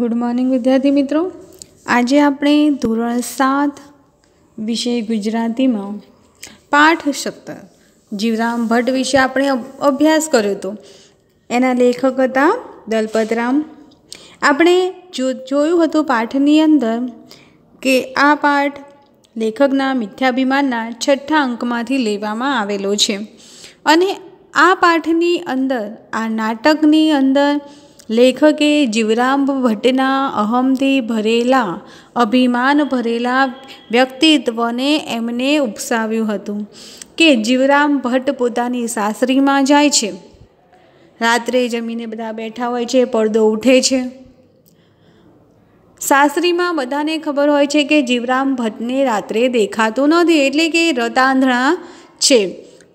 good morning વિદ્યાર્થી મિત્રો આજે આપણે ધોરણ સાત વિષય ગુજરાતીમાં પાઠ સત્તર જીવરામ ભટ્ટ વિશે આપણે અભ્યાસ કર્યો હતો એના લેખક હતા દલપતરામ આપણે જો જોયું હતું પાઠની અંદર કે આ પાઠ લેખકના મિથ્યાભિમાનના છઠ્ઠા અંકમાંથી લેવામાં આવેલો છે અને આ પાઠની અંદર આ નાટકની અંદર લેખકે જીવરામ ભટ્ટના અહમથી ભરેલા અભિમાન ભરેલા વ્યક્તિત્વને એમને ઉપસાવ્યું હતું કે જીવરામ ભટ્ટ પોતાની સાસરીમાં જાય છે રાત્રે જમીને બધા બેઠા હોય છે પડદો ઉઠે છે સાસરીમાં બધાને ખબર હોય છે કે જીવરામ ભટ્ટને રાત્રે દેખાતું નથી એટલે કે રતાંધણા છે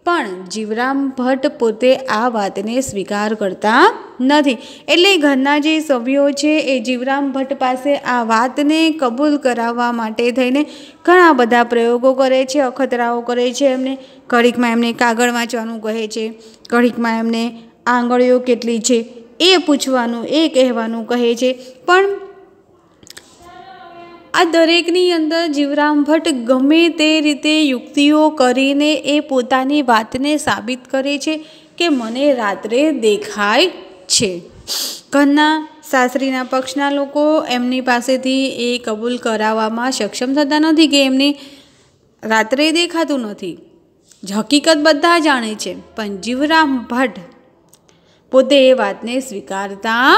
પણ જીવરામ ભટ્ટ પોતે આ વાતને સ્વીકાર કરતા નથી એટલે ઘરના જે સભ્યો છે એ જીવરામ ભટ્ટ પાસે આ વાતને કબૂલ કરાવવા માટે થઈને ઘણા બધા પ્રયોગો કરે છે અખતરાઓ કરે છે એમને ઘડીકમાં એમને કાગળ વાંચવાનું કહે છે ઘડીકમાં એમને આંગળીઓ કેટલી છે એ પૂછવાનું એ કહેવાનું કહે છે પણ આ દરેકની અંદર જીવરામ ભટ્ટ ગમે તે રીતે યુક્તિઓ કરીને એ પોતાની વાતને સાબિત કરે છે કે મને રાત્રે દેખાય છે ઘરના સાસરીના પક્ષના લોકો એમની પાસેથી એ કબૂલ કરાવવામાં સક્ષમ થતા નથી કે એમને રાત્રે દેખાતું નથી હકીકત બધા જાણે છે પણ જીવરામ ભટ્ટ પોતે એ વાતને સ્વીકારતા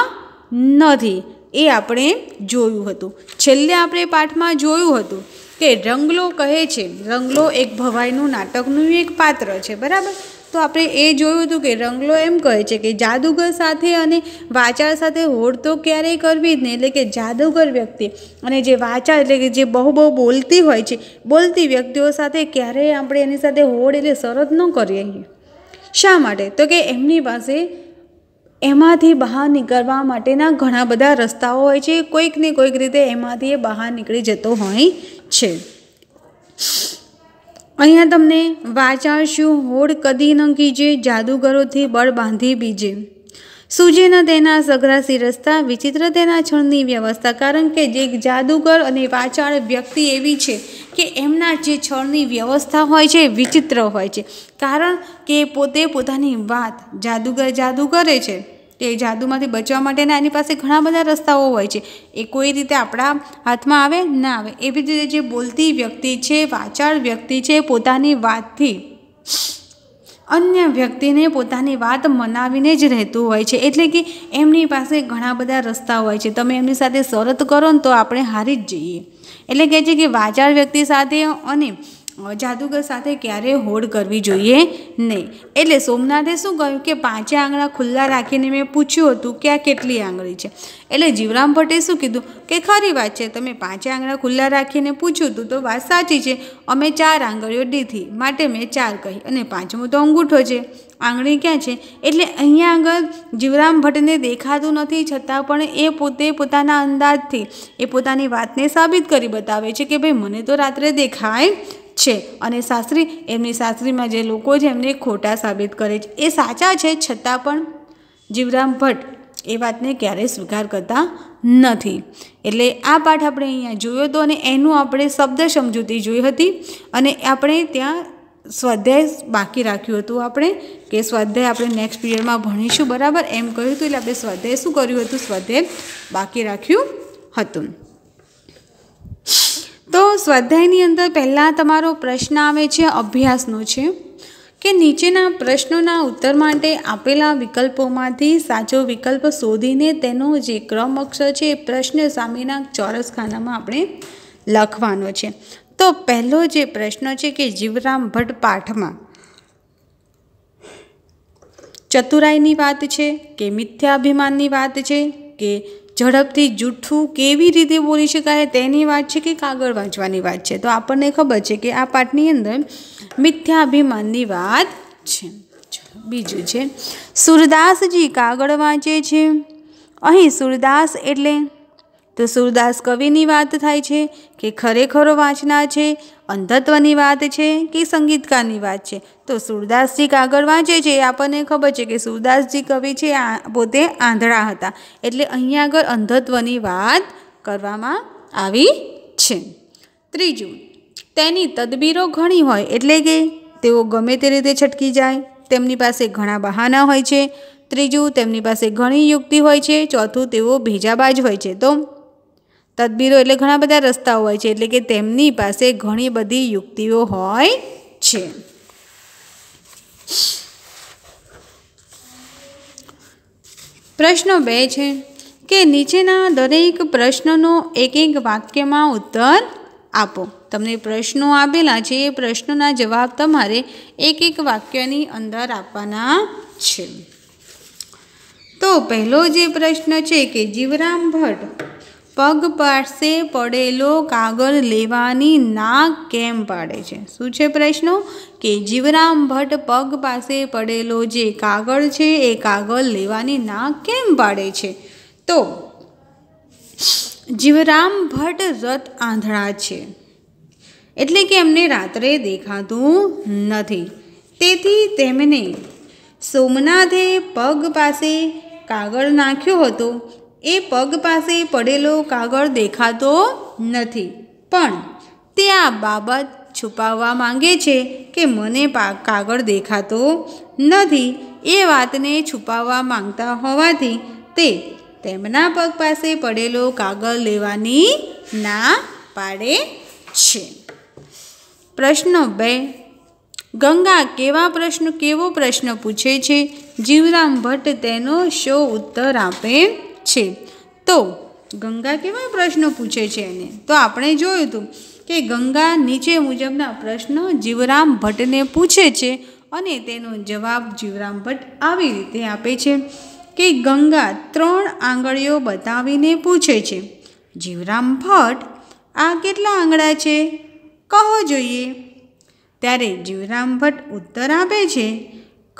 નથી એ આપણે જોયું હતું છેલ્લે આપણે પાઠમાં જોયું હતું કે રંગલો કહે છે રંગલો એક ભવાઈનું નાટકનું એક પાત્ર છે બરાબર તો આપણે એ જોયું હતું કે રંગલો એમ કહે છે કે જાદુગર સાથે અને વાચાળ સાથે હોડ તો ક્યારેય કરવી જ નહીં એટલે કે જાદુગર વ્યક્તિ અને જે વાચાળ એટલે કે જે બહુ બહુ બોલતી હોય છે બોલતી વ્યક્તિઓ સાથે ક્યારેય આપણે એની સાથે હોડ એટલે શરત ન કરીએ શા માટે તો કે એમની પાસે એમાંથી બહાર નીકળવા માટેના ઘણા બધા રસ્તાઓ હોય છે કોઈકને કોઈક રીતે એમાંથી એ બહાર નીકળી જતો હોય છે અહીંયા તમને વાચાશ્યું હોડ કદી ન કીજે જાદુગરોથી બળ બાંધી બીજે સૂર્યના તેના સઘરાસી રસ્તા વિચિત્ર તેના છણની વ્યવસ્થા કારણ કે જે જાદુગર અને વાચાળ વ્યક્તિ એવી છે કે એમના જે છળની વ્યવસ્થા હોય છે વિચિત્ર હોય છે કારણ કે પોતે પોતાની વાત જાદુગર જાદુ કરે છે તે જાદુમાંથી બચવા માટેના એની પાસે ઘણા બધા રસ્તાઓ હોય છે એ કોઈ રીતે આપણા હાથમાં આવે ના આવે એવી રીતે જે બોલતી વ્યક્તિ છે વાચાળ વ્યક્તિ છે પોતાની વાતથી અન્ય વ્યક્તિને પોતાની વાત મનાવીને જ રહેતું હોય છે એટલે કે એમની પાસે ઘણા બધા રસ્તા હોય છે તમે એમની સાથે શરત કરો ને તો આપણે હારી જ જઈએ એટલે કહે છે કે વાચાળ વ્યક્તિ સાથે અને જાદુગર સાથે ક્યારેય હોડ કરવી જોઈએ નહીં એટલે સોમનાથે શું કહ્યું કે પાંચે આંગળા ખુલ્લા રાખીને મેં પૂછ્યું હતું કે આ કેટલી આંગળી છે એટલે જીવરામ ભટ્ટે શું કીધું કે ખરી વાત છે તમે પાંચે આંગળા ખુલ્લા રાખીને પૂછ્યું હતું તો વાત સાચી છે અમે ચાર આંગળીઓ ડીથી માટે મેં ચાર કહી અને પાંચમું તો અંગૂઠો છે આંગળી ક્યાં છે એટલે અહીંયા આગળ જીવરામ ભટ્ટને દેખાતું નથી છતાં પણ એ પોતે પોતાના અંદાજથી એ પોતાની વાતને સાબિત કરી બતાવે છે કે ભાઈ મને તો રાત્રે દેખાય છે અને શાસ્ત્રી એમની શાસ્ત્રીમાં જે લોકો છે એમને ખોટા સાબિત કરે છે એ સાચા છે છતાં પણ જીવરામ ભટ્ટ એ વાતને ક્યારેય સ્વીકાર કરતા નથી એટલે આ પાઠ આપણે અહીંયા જોયો હતો અને એનું આપણે શબ્દ સમજૂતી જોઈ હતી અને આપણે ત્યાં સ્વાધ્યાય બાકી રાખ્યું હતું આપણે કે સ્વાધ્યાય આપણે નેક્સ્ટ પીરિયડમાં ભણીશું બરાબર એમ કહ્યું હતું એટલે આપણે સ્વાધ્યાય શું કર્યું હતું સ્વાધ્યાય બાકી રાખ્યું હતું તો સ્વાધ્યાયની અંદર પહેલાં તમારો પ્રશ્ન આવે છે અભ્યાસનો છે કે નીચેના પ્રશ્નોના ઉત્તર માટે આપેલા વિકલ્પોમાંથી સાચો વિકલ્પ શોધીને તેનો જે ક્રમ અક્ષર છે એ પ્રશ્ન સામેના ચોરસ ખાનામાં આપણે લખવાનો છે તો પહેલો જે પ્રશ્ન છે કે જીવરામ ભટ્ટ પાઠમાં ચતુરાઈની વાત છે કે મિથ્યાભિમાનની વાત છે કે ઝડપથી જૂઠું કેવી રીતે બોલી શકાય તેની વાત છે કે કાગળ વાંચવાની વાત છે તો આપણને ખબર છે કે આ પાઠની અંદર મિથ્યાભિમાનની વાત છે બીજું છે સુરદાસજી કાગળ વાંચે છે અહીં સુરદાસ એટલે તો સુરદાસ કવિની વાત થાય છે કે ખરેખરો વાંચના છે અંધત્વની વાત છે કે સંગીતકારની વાત છે તો સુરદાસજી કાગળ વાંચે છે આપણને ખબર છે કે સુરદાસજી કવિ છે પોતે આંધળા હતા એટલે અહીંયા આગળ અંધત્વની વાત કરવામાં આવી છે ત્રીજું તેની તદબીરો ઘણી હોય એટલે કે તેઓ ગમે તે રીતે છટકી જાય તેમની પાસે ઘણા બહાના હોય છે ત્રીજું તેમની પાસે ઘણી યુક્તિ હોય છે ચોથું તેઓ ભેજાબાજ હોય છે તો તદબીરો એટલે ઘણા બધા રસ્તા હોય છે એટલે કે તેમની પાસે ઘણી બધી યુક્તિઓ હોય છે પ્રશ્નો બે છે કે નીચેના દરેક પ્રશ્નનો એક એક વાક્યમાં ઉત્તર આપો તમને પ્રશ્નો આપેલા છે એ પ્રશ્નોના જવાબ તમારે એક એક વાક્યની અંદર આપવાના છે તો પહેલો જે પ્રશ્ન છે કે જીવરામ ભટ્ટ પગ પાસે પડેલો કાગળ લેવાની ના કેમ પાડે છે શું છે પ્રશ્નો કે જીવરામ ભટ્ટ પગ પાસે પડેલો જે કાગળ છે એ કાગળ લેવાની ના કેમ પાડે છે તો જીવરામ ભટ્ટ રથ આંધળા છે એટલે કે એમને રાત્રે દેખાતું નથી તેથી તેમને સોમનાથે પગ પાસે કાગળ નાખ્યો હતો એ પગ પાસે પડેલો કાગળ દેખાતો નથી પણ તે આ બાબત છુપાવવા માંગે છે કે મને કાગળ દેખાતો નથી એ વાતને છુપાવવા માંગતા હોવાથી તે તેમના પગ પાસે પડેલો કાગળ લેવાની ના પાડે છે પ્રશ્ન બે ગંગા કેવા પ્રશ્ન કેવો પ્રશ્ન પૂછે છે જીવરામ ભટ્ટ તેનો શો ઉત્તર આપે છે તો ગંગા કેવા પ્રશ્નો પૂછે છે એને તો આપણે જોયું હતું કે ગંગા નીચે મુજબના પ્રશ્નો જીવરામ ભટ્ટને પૂછે છે અને તેનો જવાબ જીવરામ ભટ્ટ આવી રીતે આપે છે કે ગંગા ત્રણ આંગળીઓ બતાવીને પૂછે છે જીવરામ ભટ્ટ આ કેટલા આંગળા છે કહો જોઈએ ત્યારે જીવરામ ભટ્ટ ઉત્તર આપે છે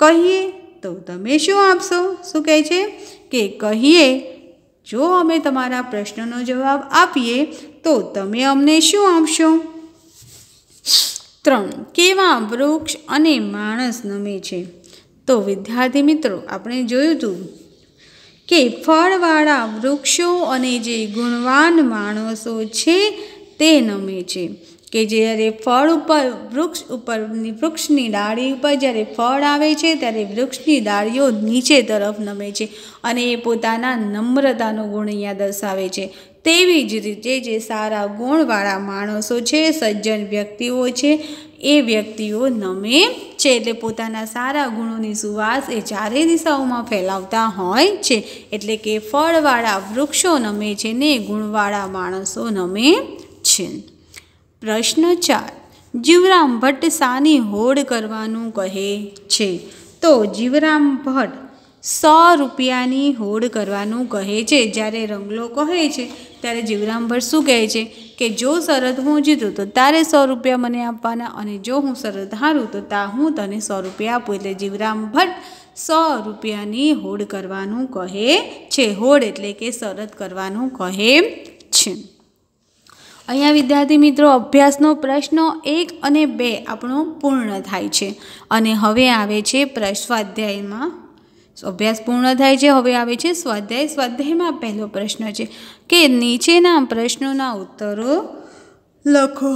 કહીએ તો તમે શું આપશો શું કહે છે કે કહીએ જો અમે તમારા પ્રશ્નનો જવાબ આપીએ તો તમે અમને શું આપશો ત્રણ કેવા વૃક્ષ અને માણસ નમે છે તો વિદ્યાર્થી મિત્રો આપણે જોયું હતું કે ફળવાળા વૃક્ષો અને જે ગુણવાન માણસો છે તે નમે છે કે જ્યારે ફળ ઉપર વૃક્ષ ઉપર વૃક્ષની ડાળી ઉપર જ્યારે ફળ આવે છે ત્યારે વૃક્ષની ડાળીઓ નીચે તરફ નમે છે અને એ પોતાના નમ્રતાનો ગુણ અહીંયા દર્શાવે છે તેવી જ રીતે જે સારા ગુણવાળા માણસો છે સજ્જન વ્યક્તિઓ છે એ વ્યક્તિઓ નમે છે એટલે પોતાના સારા ગુણોની સુવાસ એ ચારે દિશાઓમાં ફેલાવતા હોય છે એટલે કે ફળવાળા વૃક્ષો નમે છે ને ગુણવાળા માણસો નમે છે પ્રશ્ન ચાર જીવરામ ભટ્ટ સાની હોડ કરવાનું કહે છે તો જીવરામ ભટ્ટ સો રૂપિયાની હોડ કરવાનું કહે છે જ્યારે રંગલો કહે છે ત્યારે જીવરામ ભટ્ટ શું કહે છે કે જો શરદ હું જીતું તો તારે સો રૂપિયા મને આપવાના અને જો હું શરત હારું તો તા હું તને સો રૂપિયા આપું એટલે જીવરામ ભટ્ટ સો રૂપિયાની હોડ કરવાનું કહે છે હોડ એટલે કે શરદ કરવાનું કહે છે અહીંયા વિદ્યાર્થી મિત્રો અભ્યાસનો પ્રશ્ન એક અને બે આપણો પૂર્ણ થાય છે અને હવે આવે છે સ્વાધ્યાયમાં અભ્યાસ પૂર્ણ થાય છે હવે આવે છે સ્વાધ્યાય સ્વાધ્યાયમાં પહેલો પ્રશ્ન છે કે નીચેના પ્રશ્નોના ઉત્તરો લખો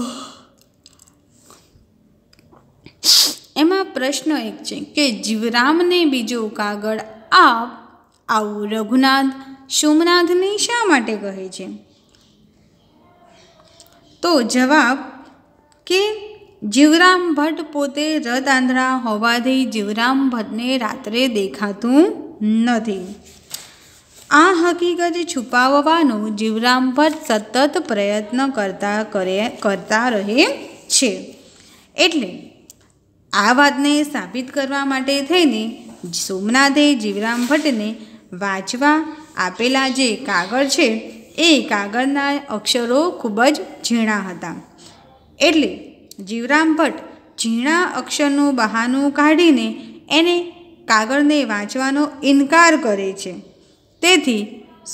એમાં પ્રશ્ન એક છે કે જીવરામને બીજો કાગળ આપ આવું રઘુનાથ સોમનાથને શા માટે કહે છે તો જવાબ કે જીવરામ ભટ્ટ પોતે રથ આંધળા હોવાથી જીવરામ ભટ્ટને રાત્રે દેખાતું નથી આ હકીકત છુપાવવાનો જીવરામ ભટ્ટ સતત પ્રયત્ન કરતા કરે કરતા રહે છે એટલે આ વાતને સાબિત કરવા માટે થઈને સોમનાથે જીવરામ ભટ્ટને વાંચવા આપેલા જે કાગળ છે એ કાગળના અક્ષરો ખૂબ જ ઝીણા હતા એટલે જીવરામ ભટ્ટ ઝીણા અક્ષરનું બહાનું કાઢીને એને કાગળને વાંચવાનો ઇનકાર કરે છે તેથી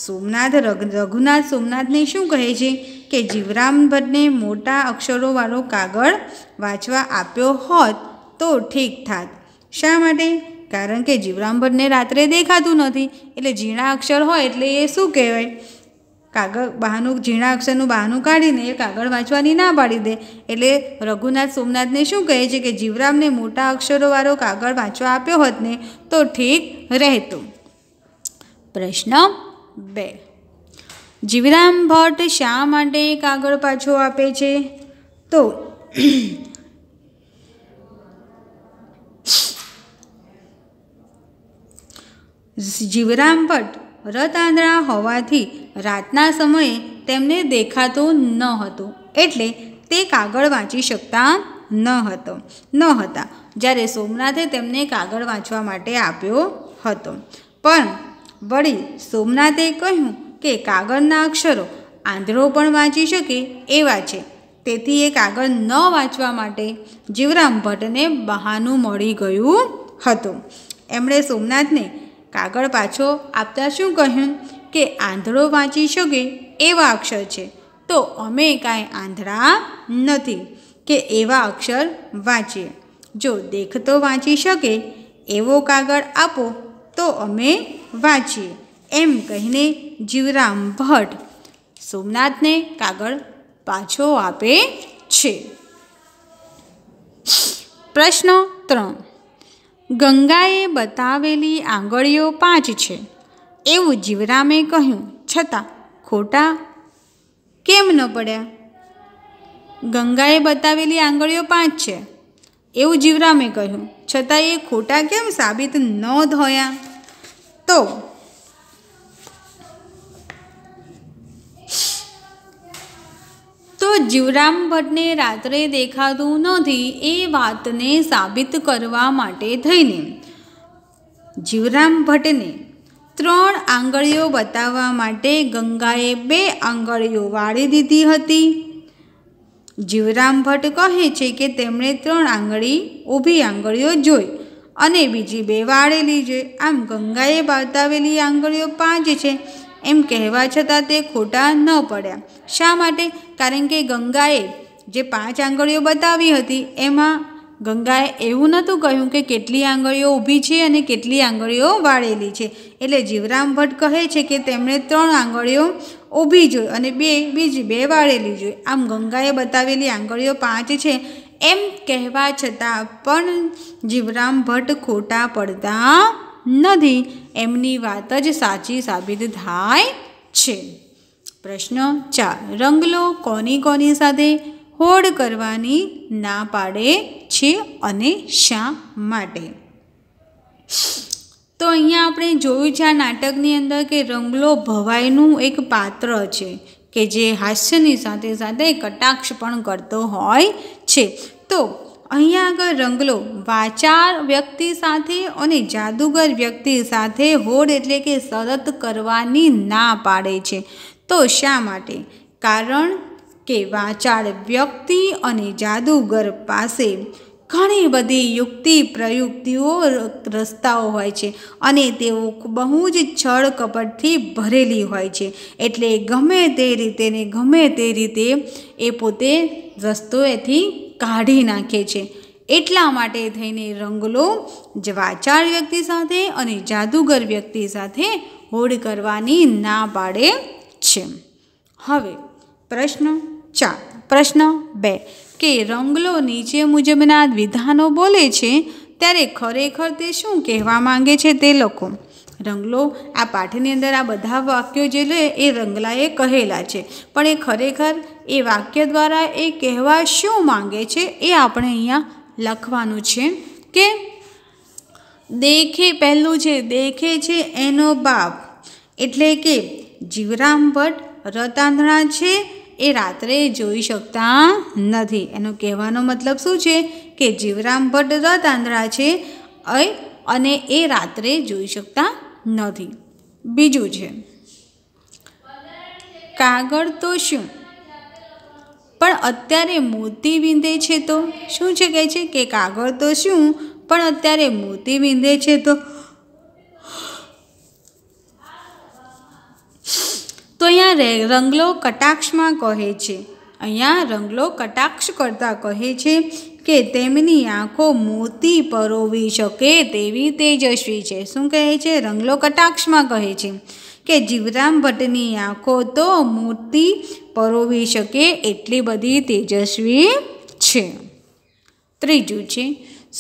સોમનાથ રઘુનાથ સોમનાથને શું કહે છે કે જીવરામ ભટ્ટને મોટા અક્ષરોવાળો કાગળ વાંચવા આપ્યો હોત તો ઠીક થાત શા માટે કારણ કે જીવરામ ભટ્ટને રાત્રે દેખાતું નથી એટલે ઝીણા અક્ષર હોય એટલે એ શું કહેવાય કાગળ બહાનું ઝીણા અક્ષરનું બહાનું કાઢીને એ કાગળ વાંચવાની ના પાડી દે એટલે રઘુનાથ સોમનાથને શું કહે છે કે જીવરામને મોટા અક્ષરોવાળો કાગળ વાંચવા આપ્યો હોત ને તો ઠીક રહેતું પ્રશ્ન બે જીવરામ ભટ્ટ શા માટે કાગળ પાછો આપે છે તો જીવરામ ભટ્ટ આંધળા હોવાથી રાતના સમયે તેમને દેખાતું ન હતું એટલે તે કાગળ વાંચી શકતા ન હતો ન હતા જ્યારે સોમનાથે તેમને કાગળ વાંચવા માટે આપ્યો હતો પણ વળી સોમનાથે કહ્યું કે કાગળના અક્ષરો આંધળો પણ વાંચી શકે એવા છે તેથી એ કાગળ ન વાંચવા માટે જીવરામ ભટ્ટને બહાનું મળી ગયું હતું એમણે સોમનાથને કાગળ પાછો આપતા શું કહ્યું કે આંધળો વાંચી શકે એવા અક્ષર છે તો અમે કાંઈ આંધળા નથી કે એવા અક્ષર વાંચીએ જો દેખતો વાંચી શકે એવો કાગળ આપો તો અમે વાંચીએ એમ કહીને જીવરામ ભટ્ટ સોમનાથને કાગળ પાછો આપે છે પ્રશ્ન ત્રણ ગંગાએ બતાવેલી આંગળીઓ પાંચ છે એવું જીવરામે કહ્યું છતાં ખોટા કેમ ન પડ્યા ગંગાએ બતાવેલી આંગળીઓ પાંચ છે એવું જીવરામે કહ્યું છતાં એ ખોટા કેમ સાબિત ન થયા તો તો જીવરામ ભટ્ટને રાત્રે દેખાતું નથી એ વાતને સાબિત કરવા માટે થઈને જીવરામ ભટ્ટને ત્રણ આંગળીઓ બતાવવા માટે ગંગાએ બે આંગળીઓ વાળી દીધી હતી જીવરામ ભટ્ટ કહે છે કે તેમણે ત્રણ આંગળી ઊભી આંગળીઓ જોઈ અને બીજી બે વાળેલી જોઈ આમ ગંગાએ બતાવેલી આંગળીઓ પાંચ છે એમ કહેવા છતાં તે ખોટા ન પડ્યા શા માટે કારણ કે ગંગાએ જે પાંચ આંગળીઓ બતાવી હતી એમાં ગંગાએ એવું નહોતું કહ્યું કે કેટલી આંગળીઓ ઊભી છે અને કેટલી આંગળીઓ વાળેલી છે એટલે જીવરામ ભટ્ટ કહે છે કે તેમણે ત્રણ આંગળીઓ ઊભી જોઈ અને બે બીજી બે વાળેલી જોઈ આમ ગંગાએ બતાવેલી આંગળીઓ પાંચ છે એમ કહેવા છતાં પણ જીવરામ ભટ્ટ ખોટા પડતા નથી એમની વાત જ સાચી સાબિત થાય છે પ્રશ્ન ચાર રંગલો કોની કોની સાથે હોડ કરવાની ના પાડે છે અને શા માટે તો અહીંયા આપણે જોયું છે આ નાટકની અંદર કે રંગલો ભવાઈનું એક પાત્ર છે કે જે હાસ્યની સાથે સાથે કટાક્ષ પણ કરતો હોય છે તો અહીંયા આગળ રંગલો વાચાર વ્યક્તિ સાથે અને જાદુગર વ્યક્તિ સાથે હોડ એટલે કે શરત કરવાની ના પાડે છે તો શા માટે કારણ કે વાચાળ વ્યક્તિ અને જાદુગર પાસે ઘણી બધી યુક્તિ પ્રયુક્તિઓ રસ્તાઓ હોય છે અને તેઓ બહુ જ છળ કપટથી ભરેલી હોય છે એટલે ગમે તે રીતે ને ગમે તે રીતે એ પોતે રસ્તોએથી કાઢી નાખે છે એટલા માટે થઈને રંગલો જ વાચાળ વ્યક્તિ સાથે અને જાદુગર વ્યક્તિ સાથે હોડ કરવાની ના પાડે છે હવે પ્રશ્ન ચાર પ્રશ્ન બે કે રંગલો નીચે મુજબના વિધાનો બોલે છે ત્યારે ખરેખર તે શું કહેવા માંગે છે તે લોકો રંગલો આ પાઠની અંદર આ બધા વાક્યો જે લે એ રંગલાએ કહેલા છે પણ એ ખરેખર એ વાક્ય દ્વારા એ કહેવા શું માંગે છે એ આપણે અહીંયા લખવાનું છે કે દેખે પહેલું જે દેખે છે એનો બાપ એટલે કે જીવરામ ભટ્ટ રતાંધણા છે એ રાત્રે જોઈ શકતા નથી એનો કહેવાનો મતલબ શું છે કે જીવરામ ભટ્ટ રતાંધળા છે અને એ રાત્રે જોઈ શકતા નથી બીજું છે કાગળ તો શું પણ અત્યારે મોતી વિંધે છે તો શું છે કહે છે કે કાગળ તો શું પણ અત્યારે મોતી વિંધે છે તો તો અહીંયા રંગલો કટાક્ષમાં કહે છે અહીંયા રંગલો કટાક્ષ કરતાં કહે છે કે તેમની આંખો મોતી પરોવી શકે તેવી તેજસ્વી છે શું કહે છે રંગલો કટાક્ષમાં કહે છે કે જીવરામ ભટ્ટની આંખો તો મોતી પરોવી શકે એટલી બધી તેજસ્વી છે ત્રીજું છે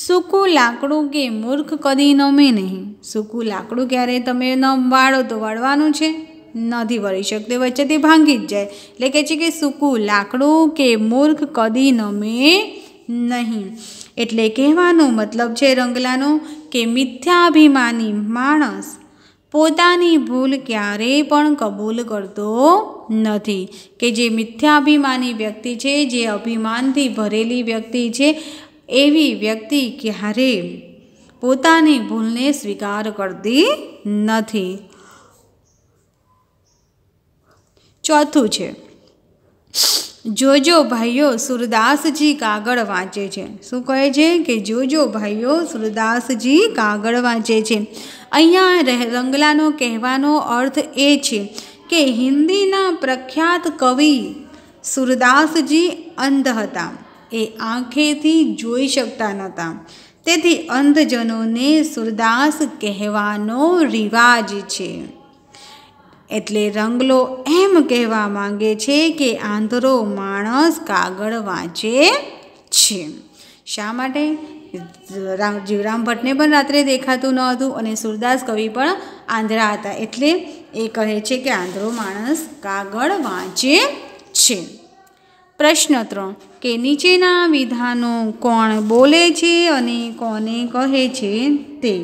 સૂકું લાકડું કે મૂર્ખ કદી નમે નહીં સૂકું લાકડું ક્યારે તમે ન વાળો તો વાળવાનું છે નથી વળી શકતું વચ્ચેથી ભાંગી જ જાય એટલે કહે છે કે સૂકું લાકડું કે મૂર્ખ કદી નમે નહીં એટલે કહેવાનો મતલબ છે રંગલાનો કે મિથ્યાભિમાની માણસ પોતાની ભૂલ ક્યારેય પણ કબૂલ કરતો નથી કે જે મિથ્યાભિમાની વ્યક્તિ છે જે અભિમાનથી ભરેલી વ્યક્તિ છે એવી વ્યક્તિ ક્યારે પોતાની ભૂલને સ્વીકાર કરતી નથી ચોથું છે જોજો ભાઈઓ સુરદાસજી કાગળ વાંચે છે શું કહે છે કે જોજો ભાઈઓ સુરદાસજી કાગળ વાંચે છે અહીંયા રંગલાનો કહેવાનો અર્થ એ છે કે હિન્દીના પ્રખ્યાત કવિ સુરદાસજી અંધ હતા એ આંખેથી જોઈ શકતા નહોતા તેથી અંધજનોને સુરદાસ કહેવાનો રિવાજ છે એટલે રંગલો એમ કહેવા માંગે છે કે આંધળો માણસ કાગળ વાંચે છે શા માટે જીવરામ ભટ્ટને પણ રાત્રે દેખાતું ન હતું અને સુરદાસ કવિ પણ આંધળા હતા એટલે એ કહે છે કે આંધળો માણસ કાગળ વાંચે છે પ્રશ્ન ત્રણ કે નીચેના વિધાનો કોણ બોલે છે અને કોને કહે છે તે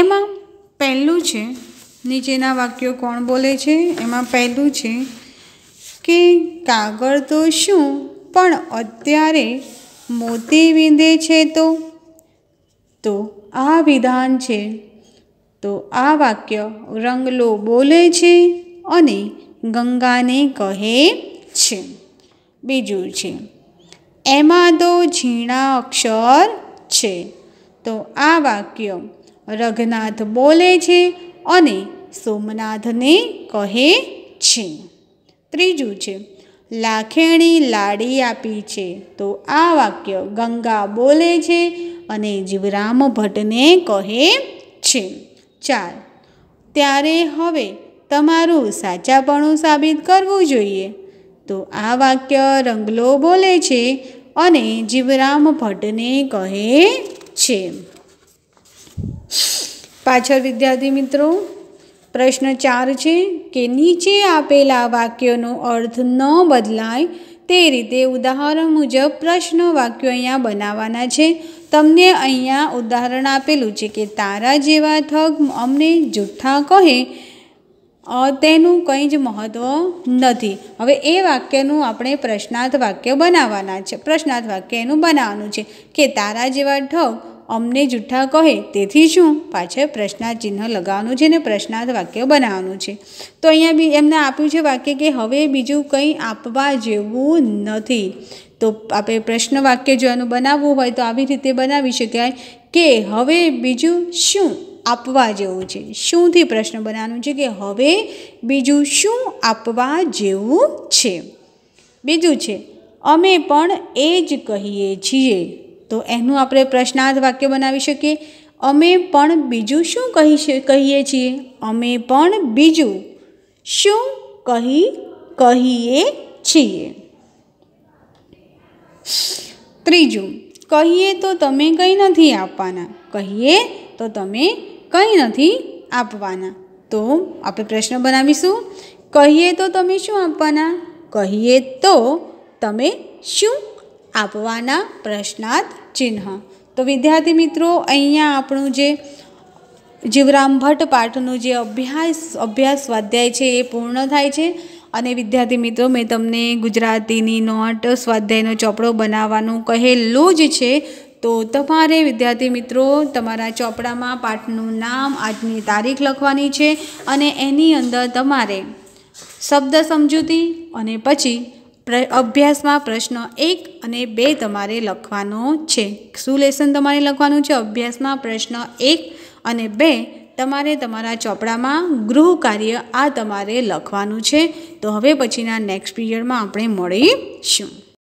એમાં પહેલું છે નીચેના વાક્યો કોણ બોલે છે એમાં પહેલું છે કે કાગળ તો શું પણ અત્યારે મોતી વિંધે છે તો તો આ વિધાન છે તો આ વાક્ય રંગલો બોલે છે અને ગંગાને કહે છે બીજું છે એમાં તો ઝીણા અક્ષર છે તો આ વાક્ય રઘનાથ બોલે છે અને સોમનાથને કહે છે ત્રીજું છે લાખેણી લાડી આપી છે તો આ વાક્ય ગંગા બોલે છે અને જીવરામ ભટ્ટને કહે છે ચાર ત્યારે હવે તમારું સાચાપણું સાબિત કરવું જોઈએ તો આ વાક્ય રંગલો બોલે છે અને જીવરામ ભટ્ટને કહે છે પાછળ વિદ્યાર્થી મિત્રો પ્રશ્ન ચાર છે કે નીચે આપેલા વાક્યોનો અર્થ ન બદલાય તે રીતે ઉદાહરણ મુજબ પ્રશ્ન વાક્યો અહીંયા બનાવવાના છે તમને અહીંયા ઉદાહરણ આપેલું છે કે તારા જેવા ઠગ અમને જુઠ્ઠા કહે તેનું કંઈ જ મહત્ત્વ નથી હવે એ વાક્યનું આપણે પ્રશ્નાર્થ વાક્ય બનાવવાના છે પ્રશ્નાર્થ વાક્ય એનું બનાવવાનું છે કે તારા જેવા ઠગ અમને જૂઠા કહે તેથી શું પાછળ પ્રશ્નાર્થ ચિહ્ન લગાવવાનું છે ને પ્રશ્નાર્થ વાક્ય બનાવવાનું છે તો અહીંયા બી એમને આપ્યું છે વાક્ય કે હવે બીજું કંઈ આપવા જેવું નથી તો આપણે પ્રશ્ન વાક્ય જો એનું બનાવવું હોય તો આવી રીતે બનાવી શકાય કે હવે બીજું શું આપવા જેવું છે શુંથી પ્રશ્ન બનાવવાનું છે કે હવે બીજું શું આપવા જેવું છે બીજું છે અમે પણ એ જ કહીએ છીએ તો એનું આપણે પ્રશ્નાર્થ વાક્ય બનાવી શકીએ અમે પણ બીજું શું કહી કહીએ છીએ અમે પણ બીજું શું કહી કહીએ છીએ ત્રીજું કહીએ તો તમે કંઈ નથી આપવાના કહીએ તો તમે કંઈ નથી આપવાના તો આપણે પ્રશ્ન બનાવીશું કહીએ તો તમે શું આપવાના કહીએ તો તમે શું આપવાના પ્રશ્નાર્થ ચિહ્ન તો વિદ્યાર્થી મિત્રો અહીંયા આપણું જે જીવરામ ભટ્ટ પાઠનું જે અભ્યાસ અભ્યાસ સ્વાધ્યાય છે એ પૂર્ણ થાય છે અને વિદ્યાર્થી મિત્રો મેં તમને ગુજરાતીની નોટ સ્વાધ્યાયનો ચોપડો બનાવવાનું કહેલું જ છે તો તમારે વિદ્યાર્થી મિત્રો તમારા ચોપડામાં પાઠનું નામ આજની તારીખ લખવાની છે અને એની અંદર તમારે શબ્દ સમજૂતી અને પછી અભ્યાસમાં પ્રશ્ન એક અને બે તમારે લખવાનો છે શું લેસન તમારે લખવાનું છે અભ્યાસમાં પ્રશ્ન એક અને બે તમારે તમારા ચોપડામાં ગૃહ કાર્ય આ તમારે લખવાનું છે તો હવે પછીના નેક્સ્ટ પીરિયડમાં આપણે મળીશું